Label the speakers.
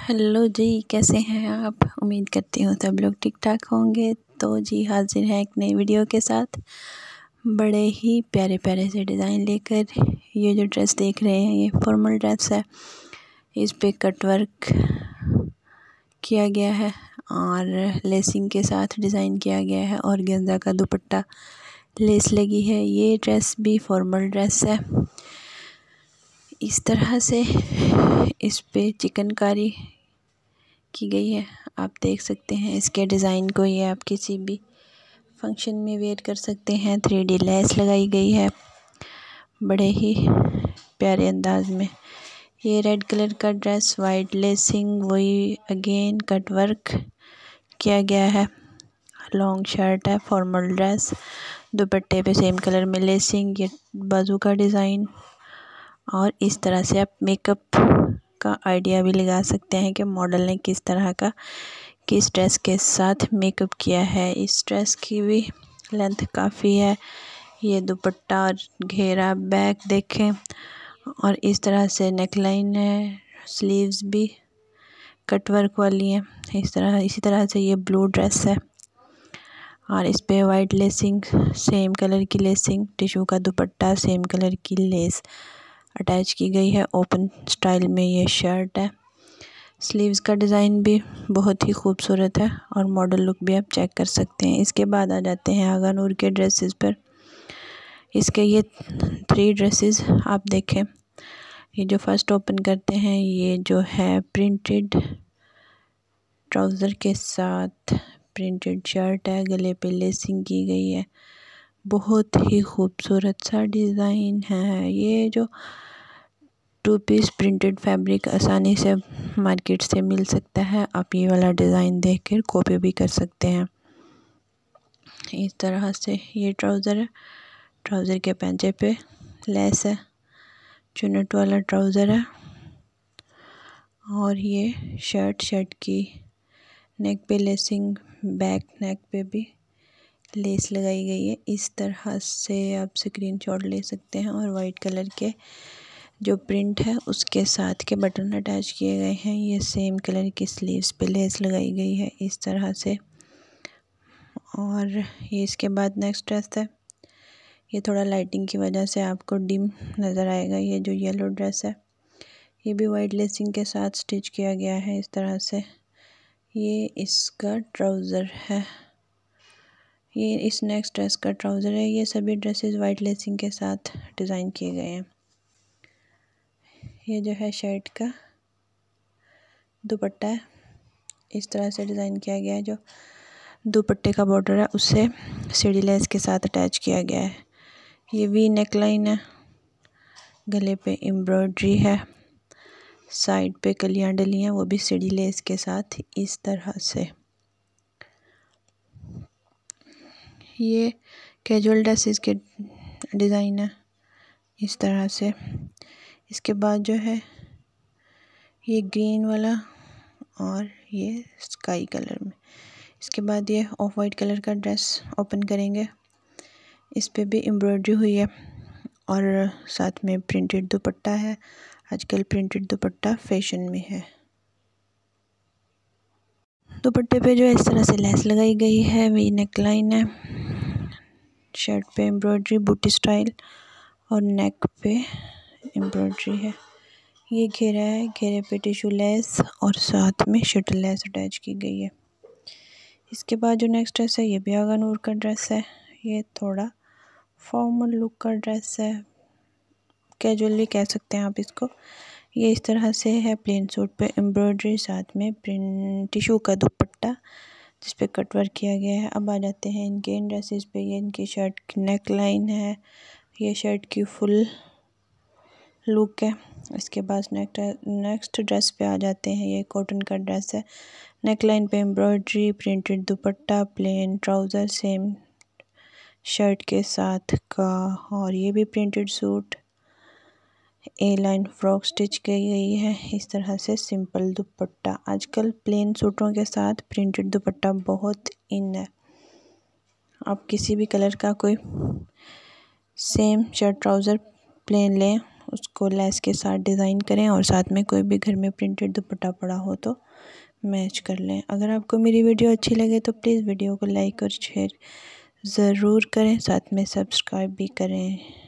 Speaker 1: hello जी कैसे हैं आप उम्मीद करती हूँ सब लोग ठीक ठाक होंगे तो जी हाजिर हैं एक नई वीडियो के साथ बड़े ही प्यारे प्यारे से डिज़ाइन लेकर ये जो ड्रेस देख रहे हैं ये फॉर्मल ड्रेस है इस पर कट वर्क किया गया है और लेसिंग के साथ डिज़ाइन किया गया है और गेंदा का दुपट्टा लेस लगी है ये ड्रेस भी फॉर्मल ड्रेस है इस तरह से इस पे चिकनकारी की गई है आप देख सकते हैं इसके डिज़ाइन को ये आप किसी भी फंक्शन में वेयर कर सकते हैं थ्री डी लेस लगाई गई है बड़े ही प्यारे अंदाज में ये रेड कलर का ड्रेस वाइट लेसिंग वही अगेन कट वर्क किया गया है लॉन्ग शर्ट है फॉर्मल ड्रेस दुपट्टे पे सेम कलर में लेसिंग ये बाजू का डिज़ाइन और इस तरह से आप मेकअप का आइडिया भी लगा सकते हैं कि मॉडल ने किस तरह का किस ड्रेस के साथ मेकअप किया है इस ड्रेस की भी लेंथ काफ़ी है ये दुपट्टा और घेरा बैक देखें और इस तरह से नेकलाइन है स्लीव्स भी कटवर्क वाली हैं इस तरह इसी तरह से ये ब्लू ड्रेस है और इस पर वाइट लेसिंग सेम कलर की लेसिंग टिशू का दुपट्टा सेम कलर की लेस अटैच की गई है ओपन स्टाइल में ये शर्ट है स्लीव्स का डिज़ाइन भी बहुत ही खूबसूरत है और मॉडल लुक भी आप चेक कर सकते हैं इसके बाद आ जाते हैं आगा नूर के ड्रेसेस पर इसके ये थ्री ड्रेसेस आप देखें ये जो फर्स्ट ओपन करते हैं ये जो है प्रिंटेड ट्राउज़र के साथ प्रिंटेड शर्ट है गले पे लेसिंग की गई है बहुत ही खूबसूरत सा डिज़ाइन है ये जो टू पीस प्रिंटेड फैब्रिक आसानी से मार्केट से मिल सकता है आप ये वाला डिज़ाइन देख कर कॉपी भी कर सकते हैं इस तरह से ये ट्राउज़र है ट्राउज़र के पैंजे पे लेस है चुनट वाला ट्राउज़र है और ये शर्ट शर्ट की नेक पे लेसिंग बैक नेक पे भी लेस लगाई गई है इस तरह से आप शॉट ले सकते हैं और वाइट कलर के जो प्रिंट है उसके साथ के बटन अटैच किए गए हैं ये सेम कलर की स्लीव्स पे लेस लगाई गई है इस तरह से और ये इसके बाद नेक्स्ट ड्रेस है ये थोड़ा लाइटिंग की वजह से आपको डिम नज़र आएगा ये जो येलो ड्रेस है ये भी वाइट लेसिंग के साथ स्टिच किया गया है इस तरह से ये इसका ट्राउज़र है ये इस नेक्स्ट ड्रेस का ट्राउज़र है ये सभी ड्रेसेस वाइट लेसिंग के साथ डिज़ाइन किए गए हैं ये जो है शर्ट का दुपट्टा है इस तरह से डिज़ाइन किया गया है जो दुपट्टे का बॉर्डर है उसे सीढ़ी लेस के साथ अटैच किया गया है ये वी नेक लाइन है गले पे एम्ब्रॉयड्री है साइड पे कलियाँ डली हैं वो भी सीढ़ी लेस के साथ इस तरह से ये कैजुअल ड्रेसेस के डिज़ाइन है इस तरह से इसके बाद जो है ये ग्रीन वाला और ये स्काई कलर में इसके बाद ये ऑफ वाइट कलर का ड्रेस ओपन करेंगे इस पर भी एम्ब्रॉयड्री हुई है और साथ में प्रिंटेड दुपट्टा है आजकल प्रिंटेड दुपट्टा फैशन में है दुपट्टे पे जो इस तरह से लेस लगाई गई है वही नेक लाइन है शर्ट पे एम्ब्रॉयड्री बूटी स्टाइल और नेक पे एम्ब्रॉयड्री है ये घेरा है घेरे पे टिशू लेस और साथ में शटल लेस अटैच की गई है इसके बाद जो नेक्स्ट ड्रेस है ये भी आगा नूर का ड्रेस है ये थोड़ा फॉर्मल लुक का ड्रेस है कैजुअली कह सकते हैं आप इसको ये इस तरह से है प्लेन सूट पे एम्ब्रॉयड्री साथ में प्रिंट टिशू का दुपट्टा जिस पे कट वर्क किया गया है अब आ जाते हैं इनके इन ड्रेसेस पे ये इनकी शर्ट की नेक लाइन है ये शर्ट की फुल लुक है इसके बाद नेक्स्ट नेक्स्ट ड्रेस पे आ जाते हैं ये कॉटन का ड्रेस है नेक लाइन पे एम्ब्रॉयड्री प्रिंटेड दुपट्टा प्लेन ट्राउज़र सेम शर्ट के साथ का और ये भी printed suit A line frock stitch की गई है इस तरह से सिंपल दुपट्टा आजकल प्लेन सूटों के साथ प्रिंटेड दुपट्टा बहुत इन है आप किसी भी कलर का कोई सेम शर्ट ट्राउज़र प्लेन लें उसको लेस के साथ डिज़ाइन करें और साथ में कोई भी घर में प्रिंटेड दुपट्टा पड़ा हो तो मैच कर लें अगर आपको मेरी वीडियो अच्छी लगे तो प्लीज़ वीडियो को लाइक और शेयर ज़रूर करें साथ में सब्सक्राइब भी करें